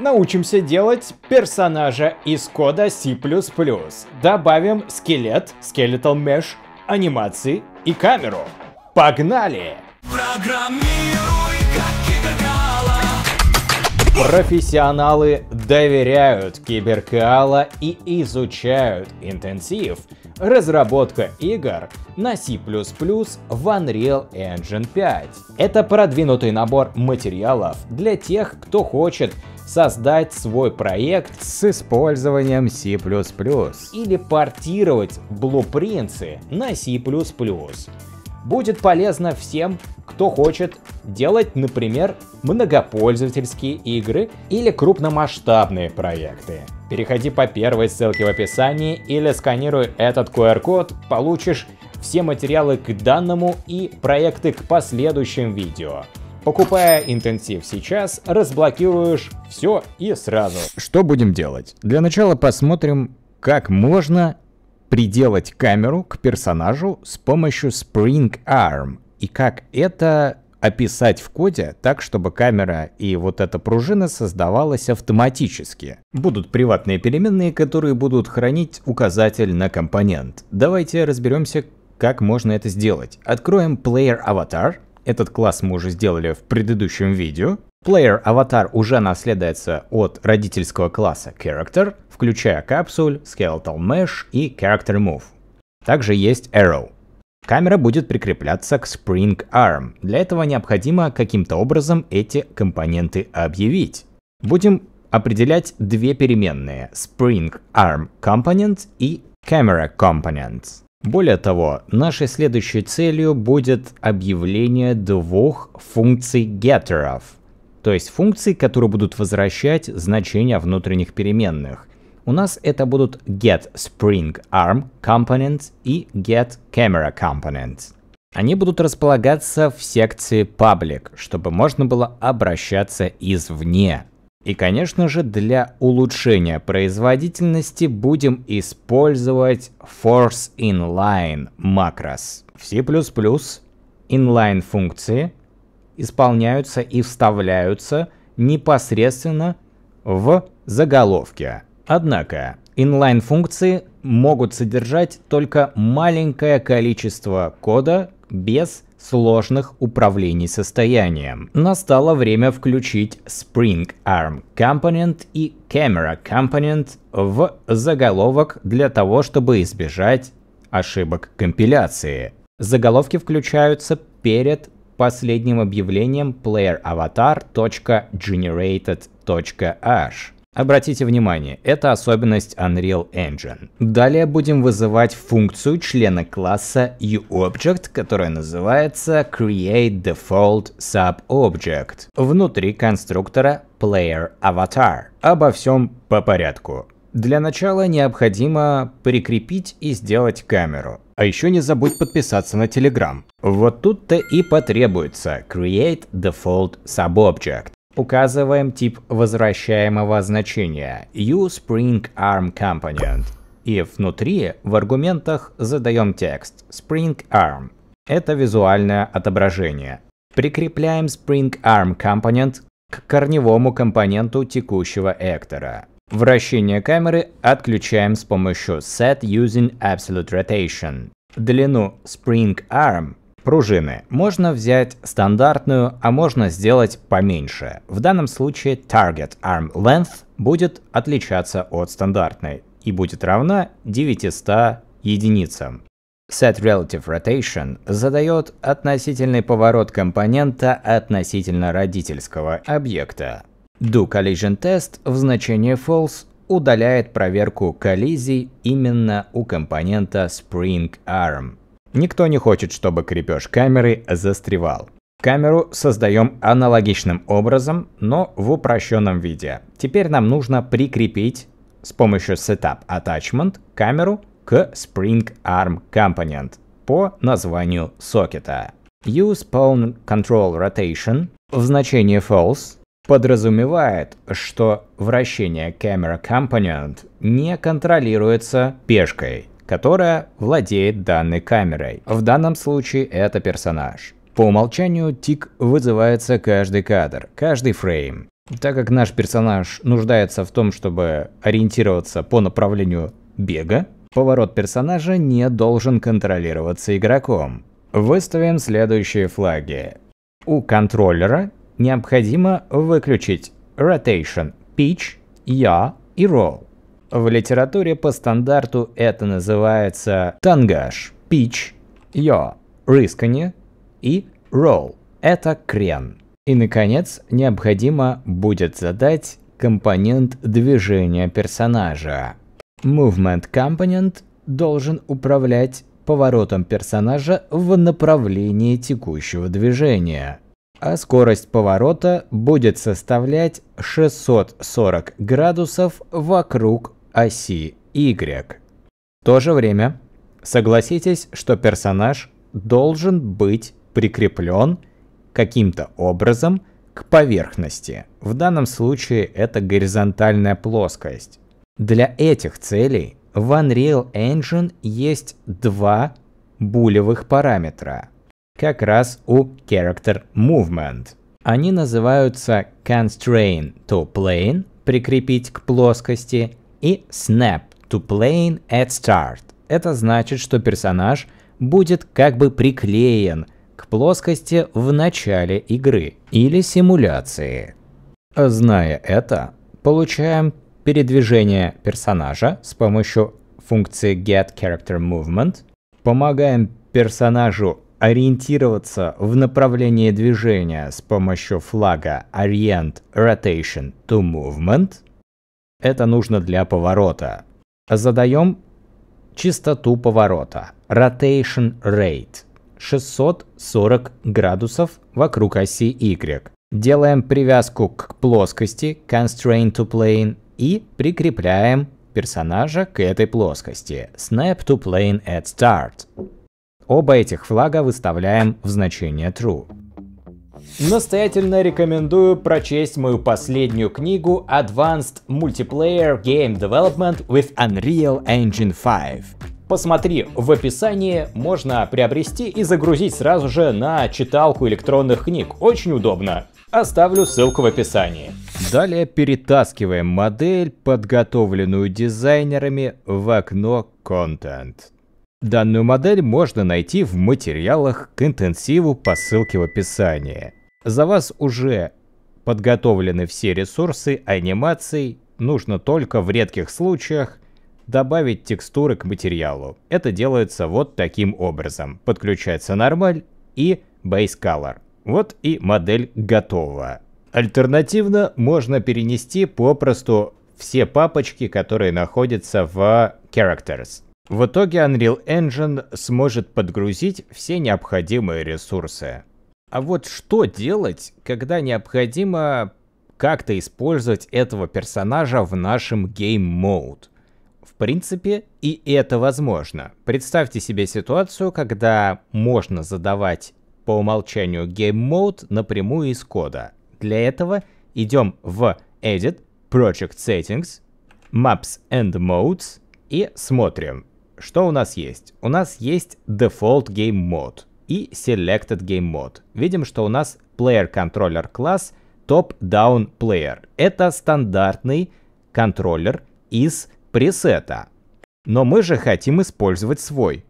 научимся делать персонажа из кода C++. Добавим скелет, Skeletal Mesh, анимации и камеру. Погнали! Профессионалы доверяют киберкала и изучают интенсив разработка игр на C++ в Unreal Engine 5. Это продвинутый набор материалов для тех, кто хочет создать свой проект с использованием C++ или портировать блупринцы на C++. Будет полезно всем, кто хочет делать, например, многопользовательские игры или крупномасштабные проекты. Переходи по первой ссылке в описании или сканируй этот QR-код, получишь все материалы к данному и проекты к последующим видео. Покупая интенсив сейчас, разблокируешь все и сразу. Что будем делать? Для начала посмотрим, как можно приделать камеру к персонажу с помощью Spring Arm и как это описать в коде так, чтобы камера и вот эта пружина создавалась автоматически. Будут приватные переменные, которые будут хранить указатель на компонент. Давайте разберемся, как можно это сделать. Откроем Player Avatar — этот класс мы уже сделали в предыдущем видео. Player аватар уже наследуется от родительского класса Character, включая капсуль, Skeletal Mesh и Character Move. Также есть Arrow. Камера будет прикрепляться к Spring Arm. Для этого необходимо каким-то образом эти компоненты объявить. Будем определять две переменные Spring Arm Component и Camera Component. Более того, нашей следующей целью будет объявление двух функций геттеров, то есть функций, которые будут возвращать значения внутренних переменных. У нас это будут getSpringArmComponent и getCameraComponent. Они будут располагаться в секции public, чтобы можно было обращаться извне. И, конечно же, для улучшения производительности будем использовать Force Inline макрос. В C++ inline функции исполняются и вставляются непосредственно в заголовке. Однако inline функции могут содержать только маленькое количество кода, без сложных управлений состоянием. Настало время включить Spring Arm Component и Camera Component в заголовок для того, чтобы избежать ошибок компиляции. Заголовки включаются перед последним объявлением PlayerAvatar.Generated.h. Обратите внимание, это особенность Unreal Engine. Далее будем вызывать функцию члена класса UObject, которая называется CreateDefaultSubobject. внутри конструктора PlayerAvatar. Обо всем по порядку. Для начала необходимо прикрепить и сделать камеру. А еще не забудь подписаться на Telegram. Вот тут-то и потребуется Create Default SubObject. Указываем тип возвращаемого значения uSpringArmComponent и внутри в аргументах задаем текст SpringArm. Это визуальное отображение. Прикрепляем SpringArmComponent к корневому компоненту текущего эктора. Вращение камеры отключаем с помощью SetUsingAbsoluteRotation. Длину SpringArm. Пружины. Можно взять стандартную, а можно сделать поменьше. В данном случае Target Arm Length будет отличаться от стандартной и будет равна 900 единицам. Set Relative Rotation задает относительный поворот компонента относительно родительского объекта. Do Collision Test в значении false удаляет проверку коллизий именно у компонента Spring Arm. Никто не хочет, чтобы крепеж камеры застревал. Камеру создаем аналогичным образом, но в упрощенном виде. Теперь нам нужно прикрепить с помощью Setup Attachment камеру к Spring Arm Component по названию сокета. Use Pawn Control Rotation в значении false подразумевает, что вращение Camera Component не контролируется пешкой которая владеет данной камерой. В данном случае это персонаж. По умолчанию тик вызывается каждый кадр, каждый фрейм. Так как наш персонаж нуждается в том, чтобы ориентироваться по направлению бега, поворот персонажа не должен контролироваться игроком. Выставим следующие флаги. У контроллера необходимо выключить Rotation, Pitch, yaw и Roll. В литературе по стандарту это называется тангаж, пич, йо, рыскание и ролл. Это крен. И, наконец, необходимо будет задать компонент движения персонажа. Movement Component должен управлять поворотом персонажа в направлении текущего движения. А скорость поворота будет составлять 640 градусов вокруг оси Y. В то же время согласитесь, что персонаж должен быть прикреплен каким-то образом к поверхности. В данном случае это горизонтальная плоскость. Для этих целей в Unreal Engine есть два булевых параметра, как раз у Character Movement. Они называются Constrain to Plane – прикрепить к плоскости и Snap to Plane at Start. Это значит, что персонаж будет как бы приклеен к плоскости в начале игры или симуляции. Зная это, получаем передвижение персонажа с помощью функции Get Character Movement, помогаем персонажу ориентироваться в направлении движения с помощью флага Orient Rotation to Movement – это нужно для поворота. Задаем частоту поворота. Rotation Rate 640 градусов вокруг оси Y. Делаем привязку к плоскости Constraint to Plane и прикрепляем персонажа к этой плоскости Snap to Plane at Start. Оба этих флага выставляем в значение True. Настоятельно рекомендую прочесть мою последнюю книгу Advanced Multiplayer Game Development with Unreal Engine 5. Посмотри, в описании можно приобрести и загрузить сразу же на читалку электронных книг. Очень удобно. Оставлю ссылку в описании. Далее перетаскиваем модель, подготовленную дизайнерами, в окно Content. Данную модель можно найти в материалах к интенсиву по ссылке в описании. За вас уже подготовлены все ресурсы анимаций, нужно только в редких случаях добавить текстуры к материалу. Это делается вот таким образом. Подключается нормаль и Base Color. Вот и модель готова. Альтернативно можно перенести попросту все папочки, которые находятся в Characters. В итоге Unreal Engine сможет подгрузить все необходимые ресурсы. А вот что делать, когда необходимо как-то использовать этого персонажа в нашем Game Mode? В принципе, и это возможно. Представьте себе ситуацию, когда можно задавать по умолчанию Game Mode напрямую из кода. Для этого идем в Edit, Project Settings, Maps and Modes и смотрим. Что у нас есть? У нас есть Default Game Mode и Selected Game Mode. Видим, что у нас Player Controller класс Top Down Player. Это стандартный контроллер из пресета. Но мы же хотим использовать свой.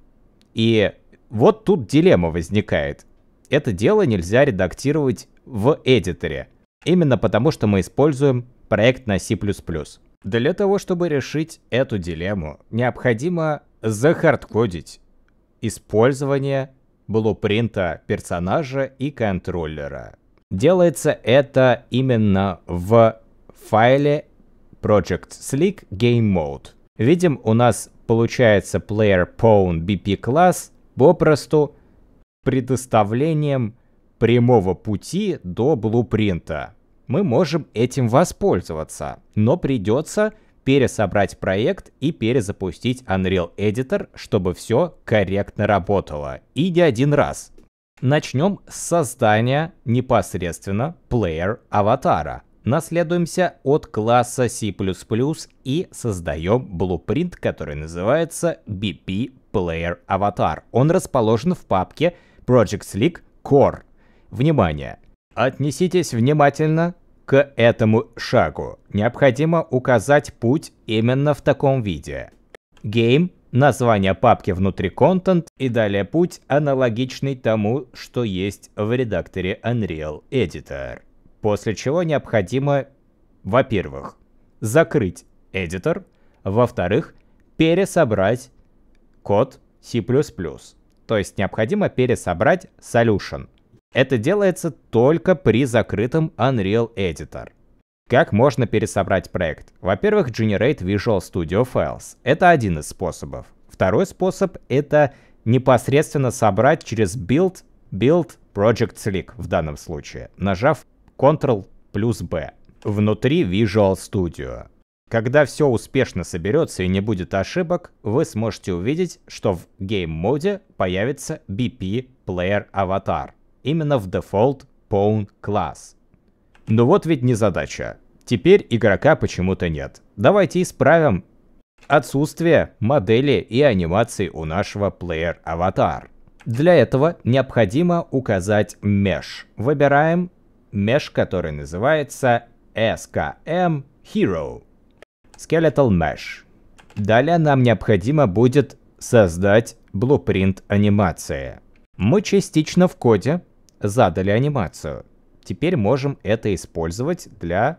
И вот тут дилемма возникает. Это дело нельзя редактировать в эдиторе. Именно потому, что мы используем проект на C++. Для того, чтобы решить эту дилемму, необходимо захардкодить использование блупринта персонажа и контроллера. Делается это именно в файле Project Slick Game Mode. Видим, у нас получается player pawn bp класс попросту предоставлением прямого пути до блупринта. Мы можем этим воспользоваться, но придется пересобрать проект и перезапустить Unreal Editor, чтобы все корректно работало. И не один раз. Начнем с создания непосредственно player аватара. Наследуемся от класса C++ и создаем блупринт, который называется BP Player Avatar. Он расположен в папке Project Slick Core. Внимание! Отнеситесь внимательно к этому шагу. Необходимо указать путь именно в таком виде. Game, название папки внутри Content и далее путь, аналогичный тому, что есть в редакторе Unreal Editor. После чего необходимо, во-первых, закрыть Editor, во-вторых, пересобрать код C++. То есть необходимо пересобрать solution – это делается только при закрытом Unreal Editor. Как можно пересобрать проект? Во-первых, Generate Visual Studio Files. Это один из способов. Второй способ — это непосредственно собрать через Build, Build Project Slick в данном случае, нажав Ctrl плюс B внутри Visual Studio. Когда все успешно соберется и не будет ошибок, вы сможете увидеть, что в Game моде появится BP Player Avatar именно в Default Pawn класс. Но ну вот ведь не задача. Теперь игрока почему-то нет. Давайте исправим отсутствие модели и анимации у нашего Player Avatar. Для этого необходимо указать Mesh. Выбираем Mesh, который называется SKM Hero. Skeletal Mesh. Далее нам необходимо будет создать блупринт анимации. Мы частично в коде задали анимацию. Теперь можем это использовать для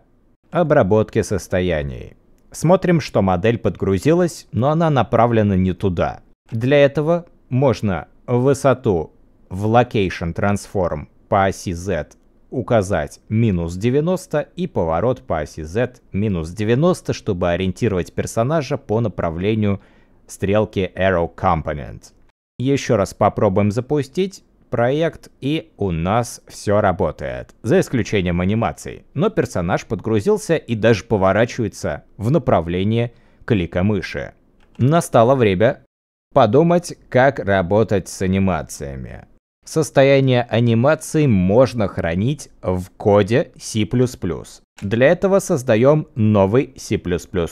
обработки состояний. Смотрим, что модель подгрузилась, но она направлена не туда. Для этого можно высоту в Location Transform по оси Z указать минус 90 и поворот по оси Z минус 90, чтобы ориентировать персонажа по направлению стрелки Arrow Component. Еще раз попробуем запустить проект, и у нас все работает. За исключением анимаций. Но персонаж подгрузился и даже поворачивается в направлении клика мыши. Настало время подумать, как работать с анимациями. Состояние анимации можно хранить в коде C++. Для этого создаем новый C++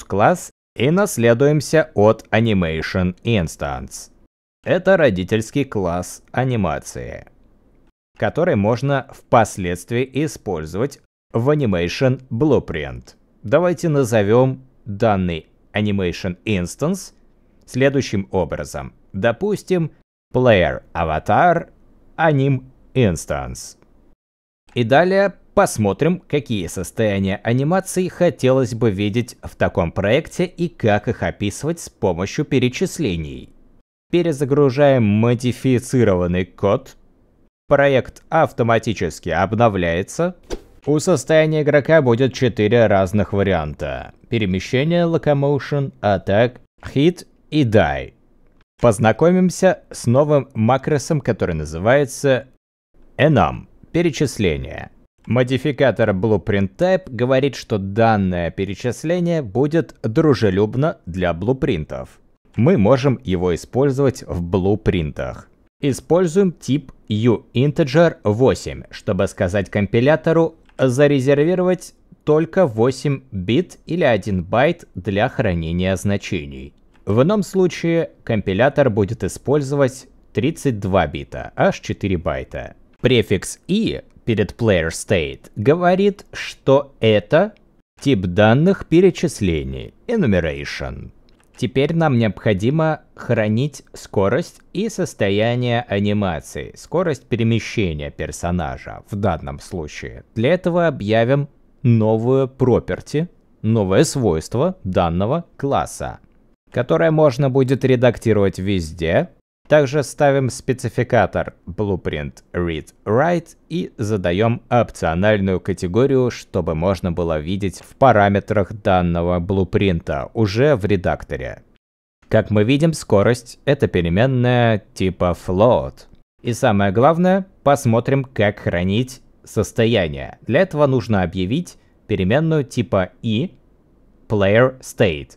класс и наследуемся от Animation Instance. Это родительский класс анимации, который можно впоследствии использовать в Animation Blueprint. Давайте назовем данный Animation Instance следующим образом. Допустим, Player Avatar Anim Instance. И далее посмотрим, какие состояния анимации хотелось бы видеть в таком проекте и как их описывать с помощью перечислений перезагружаем модифицированный код, проект автоматически обновляется, у состояния игрока будет 4 разных варианта. Перемещение, Locomotion, атак, хит и Die. Познакомимся с новым макросом, который называется Enum – перечисление. Модификатор Blueprint Type говорит, что данное перечисление будет дружелюбно для блупринтов. Мы можем его использовать в блупринтах. Используем тип uInteger8, чтобы сказать компилятору зарезервировать только 8 бит или 1 байт для хранения значений. В ином случае компилятор будет использовать 32 бита, аж 4 байта. Префикс e перед player state говорит, что это тип данных перечислений, enumeration. Теперь нам необходимо хранить скорость и состояние анимации, скорость перемещения персонажа в данном случае. Для этого объявим новую property, новое свойство данного класса, которое можно будет редактировать везде, также ставим спецификатор Blueprint Read Write и задаем опциональную категорию, чтобы можно было видеть в параметрах данного блупринта уже в редакторе. Как мы видим, скорость — это переменная типа float. И самое главное, посмотрим, как хранить состояние. Для этого нужно объявить переменную типа i player state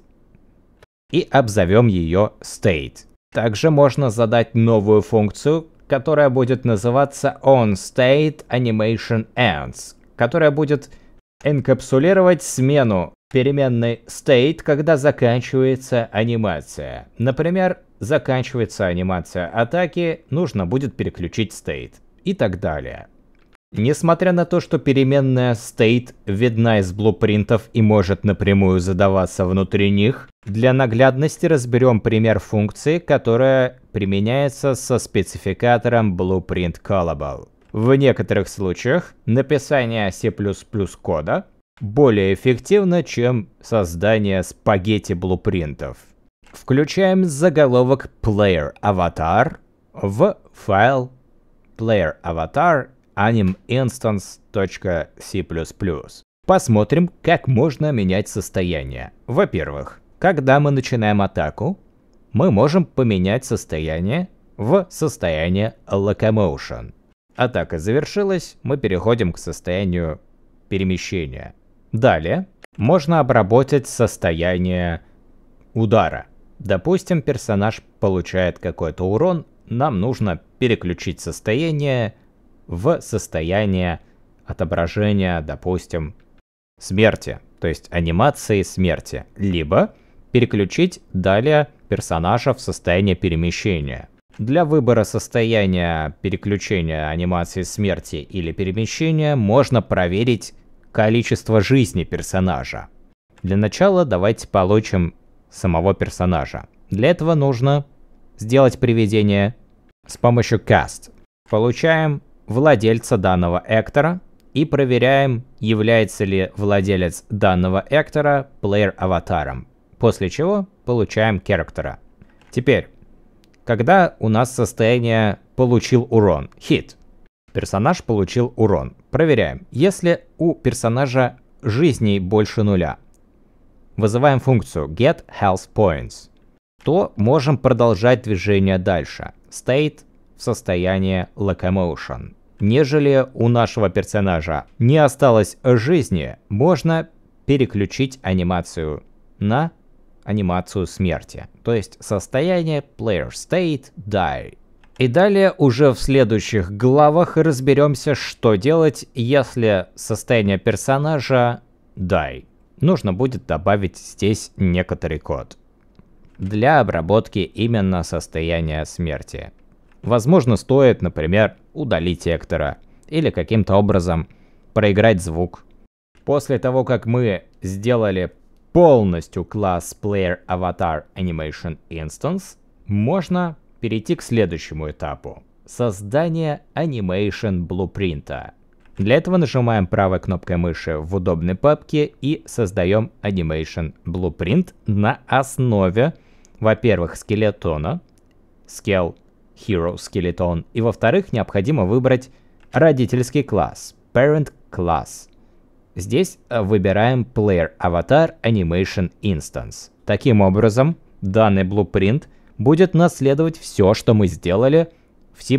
и обзовем ее state. Также можно задать новую функцию, которая будет называться onStateAnimationEnds, которая будет энкапсулировать смену переменной state, когда заканчивается анимация. Например, заканчивается анимация атаки, нужно будет переключить state и так далее. Несмотря на то, что переменная state видна из блупринтов и может напрямую задаваться внутри них, для наглядности разберем пример функции, которая применяется со спецификатором blueprint callable. В некоторых случаях написание C++ кода более эффективно, чем создание спагетти блупринтов. Включаем заголовок player avatar в файл player avatar animinstance.c++. Посмотрим, как можно менять состояние. Во-первых, когда мы начинаем атаку, мы можем поменять состояние в состояние Locomotion. Атака завершилась, мы переходим к состоянию перемещения. Далее можно обработать состояние удара. Допустим, персонаж получает какой-то урон, нам нужно переключить состояние в состояние отображения, допустим, смерти, то есть анимации смерти, либо переключить далее персонажа в состояние перемещения. Для выбора состояния переключения анимации смерти или перемещения можно проверить количество жизни персонажа. Для начала давайте получим самого персонажа. Для этого нужно сделать приведение с помощью cast. Получаем владельца данного эктора и проверяем, является ли владелец данного эктора плеер-аватаром, после чего получаем керактора. Теперь, когда у нас состояние «получил урон» — хит. Персонаж получил урон. Проверяем. Если у персонажа жизней больше нуля, вызываем функцию get health points, то можем продолжать движение дальше. State в состояние Locomotion. Нежели у нашего персонажа не осталось жизни, можно переключить анимацию на анимацию смерти, то есть состояние Player State Die. И далее уже в следующих главах разберемся, что делать, если состояние персонажа Die. Нужно будет добавить здесь некоторый код для обработки именно состояния смерти. Возможно, стоит, например, удалить Эктора или каким-то образом проиграть звук. После того, как мы сделали полностью класс Player Avatar Animation Instance, можно перейти к следующему этапу — создание Animation Blueprint. Для этого нажимаем правой кнопкой мыши в удобной папке и создаем Animation Blueprint на основе, во-первых, скелетона, Scale Hero Skeleton, и во-вторых, необходимо выбрать родительский класс, Parent Class. Здесь э, выбираем Player Avatar Animation Instance. Таким образом, данный blueprint будет наследовать все, что мы сделали в C++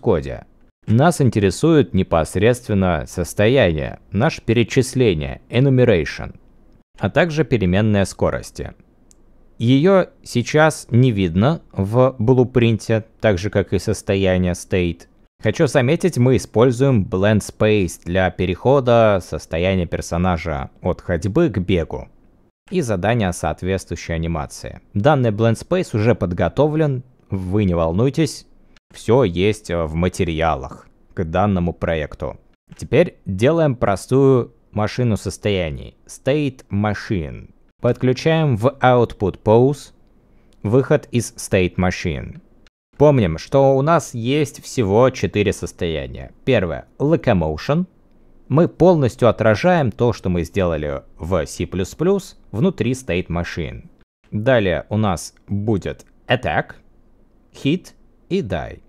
коде. Нас интересует непосредственно состояние, наше перечисление, enumeration, а также переменная скорости. Ее сейчас не видно в блупринте, так же как и состояние state. Хочу заметить, мы используем blend space для перехода состояния персонажа от ходьбы к бегу и задания соответствующей анимации. Данный blend space уже подготовлен, вы не волнуйтесь, все есть в материалах к данному проекту. Теперь делаем простую машину состояний, state machine. Подключаем в Output Pose выход из State Machine. Помним, что у нас есть всего 4 состояния. Первое – Locomotion. Мы полностью отражаем то, что мы сделали в C++ внутри State Machine. Далее у нас будет Attack, Hit и Die.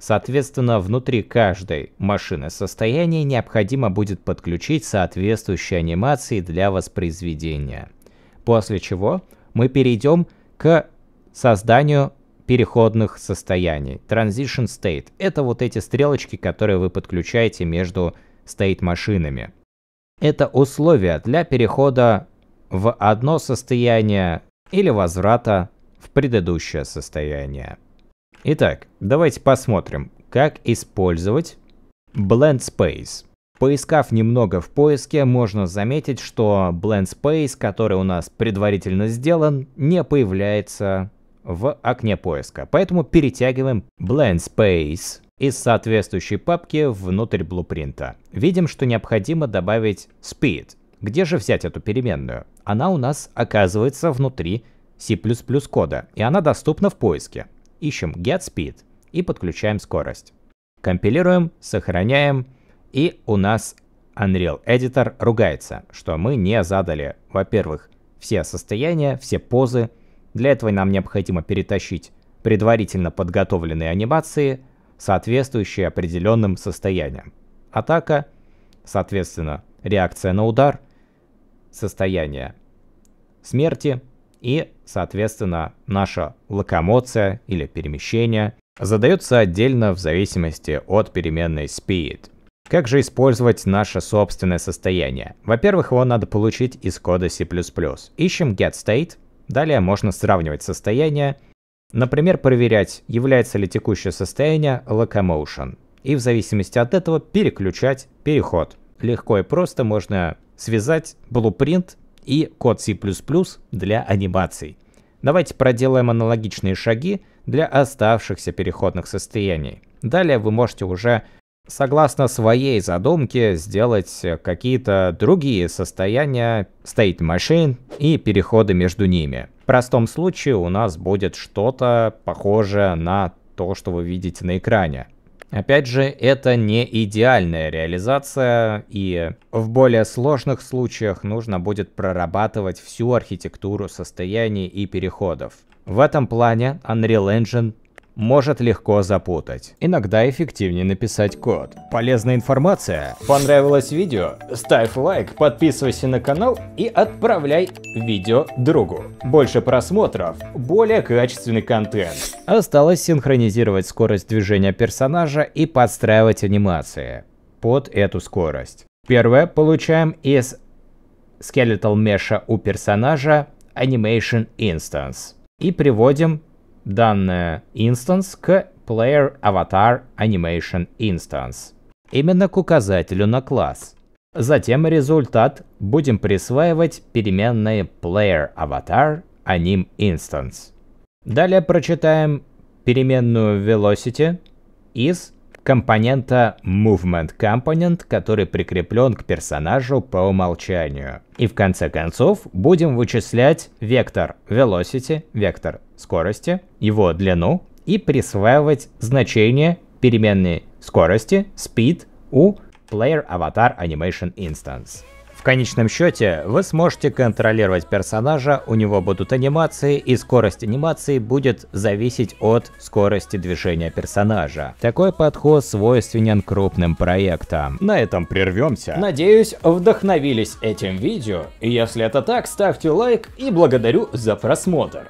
Соответственно, внутри каждой машины состояния необходимо будет подключить соответствующие анимации для воспроизведения после чего мы перейдем к созданию переходных состояний. Transition State — это вот эти стрелочки, которые вы подключаете между state-машинами. Это условия для перехода в одно состояние или возврата в предыдущее состояние. Итак, давайте посмотрим, как использовать Blend Space — Поискав немного в поиске, можно заметить, что Blend Space, который у нас предварительно сделан, не появляется в окне поиска. Поэтому перетягиваем Blend Space из соответствующей папки внутрь блупринта. Видим, что необходимо добавить Speed. Где же взять эту переменную? Она у нас оказывается внутри C++ кода, и она доступна в поиске. Ищем get speed и подключаем скорость. Компилируем, сохраняем, и у нас Unreal Editor ругается, что мы не задали, во-первых, все состояния, все позы. Для этого нам необходимо перетащить предварительно подготовленные анимации, соответствующие определенным состояниям. Атака, соответственно, реакция на удар, состояние смерти и, соответственно, наша локомоция или перемещение задается отдельно в зависимости от переменной speed. Как же использовать наше собственное состояние? Во-первых, его надо получить из кода C++. Ищем getState, далее можно сравнивать состояние, например, проверять, является ли текущее состояние locomotion, и в зависимости от этого переключать переход. Легко и просто можно связать blueprint и код C++ для анимаций. Давайте проделаем аналогичные шаги для оставшихся переходных состояний. Далее вы можете уже согласно своей задумке сделать какие-то другие состояния state machine и переходы между ними. В простом случае у нас будет что-то похожее на то, что вы видите на экране. Опять же, это не идеальная реализация, и в более сложных случаях нужно будет прорабатывать всю архитектуру состояний и переходов. В этом плане Unreal Engine может легко запутать. Иногда эффективнее написать код. Полезная информация? Понравилось видео? Ставь лайк, подписывайся на канал и отправляй видео другу. Больше просмотров, более качественный контент. Осталось синхронизировать скорость движения персонажа и подстраивать анимации под эту скорость. Первое получаем из Skeletal Mesh у персонажа Animation Instance и приводим данная instance к player avatar animation instance, именно к указателю на класс. Затем результат будем присваивать переменной player avatar anim instance. Далее прочитаем переменную velocity из компонента Movement Component, который прикреплен к персонажу по умолчанию. И в конце концов будем вычислять вектор Velocity, вектор скорости, его длину и присваивать значение переменной скорости Speed у Player Avatar Animation Instance. В конечном счете, вы сможете контролировать персонажа, у него будут анимации, и скорость анимации будет зависеть от скорости движения персонажа. Такой подход свойственен крупным проектам. На этом прервемся. Надеюсь, вдохновились этим видео. Если это так, ставьте лайк и благодарю за просмотр.